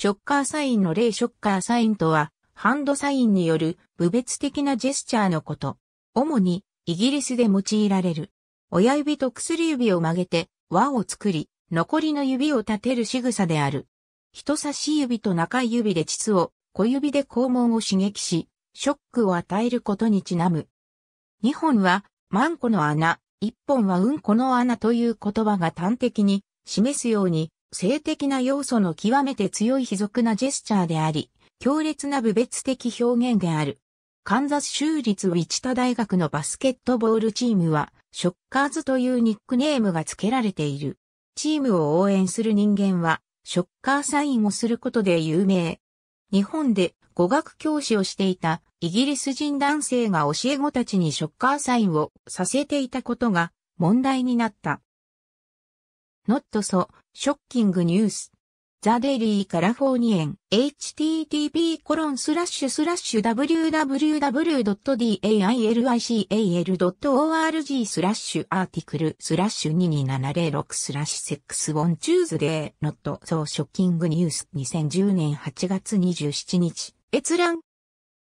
ショッカーサインの例ショッカーサインとは、ハンドサインによる部別的なジェスチャーのこと。主にイギリスで用いられる。親指と薬指を曲げて輪を作り、残りの指を立てる仕草である。人差し指と中指で膣を、小指で肛門を刺激し、ショックを与えることにちなむ。2本は、マンコの穴、1本はうんこの穴という言葉が端的に示すように、性的な要素の極めて強い卑俗なジェスチャーであり、強烈な部別的表現である。カンザス州立ウィチタ大学のバスケットボールチームは、ショッカーズというニックネームが付けられている。チームを応援する人間は、ショッカーサインをすることで有名。日本で語学教師をしていたイギリス人男性が教え子たちにショッカーサインをさせていたことが問題になった。not so shocking news ザデリーカラフォーニエン http コロンスラッシュスラッシュ www.dailical.org スラッシュアーティクルスラッシュ22706スラッシュセックスオンチューズデーノットソーショッキングニュース2010年8月27日閲覧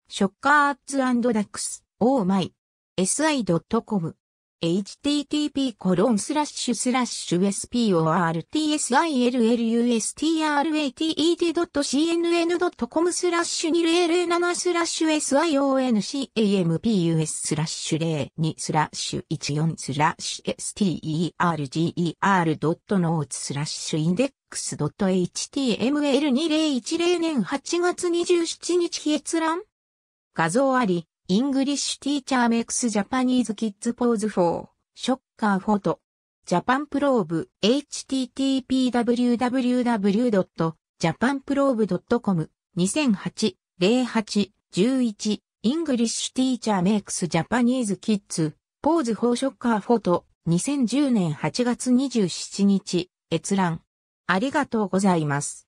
ショッカーツダックスオーマイ si.com http コロンスラッシュスラッシュ sportsillustrated.cnn.com スラッシュ 20L7 スラッシュ sionccampus スラッシュ02スラッシュ14スラッシュ sterger.notes スラッシュインデック x.html2010 年8月27日閲覧画像ありイングリッシュティーチャーメイクスジャパニーズキッズポーズフォーショッカーフォトジャパンプローブ http://www.japanprobe.com2008-08-11 イングリッシュティーチャーメイクスジャパニーズキッズポーズフォーショッカーフォト2010年8月27日閲覧ありがとうございます